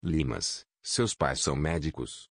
Limas, seus pais são médicos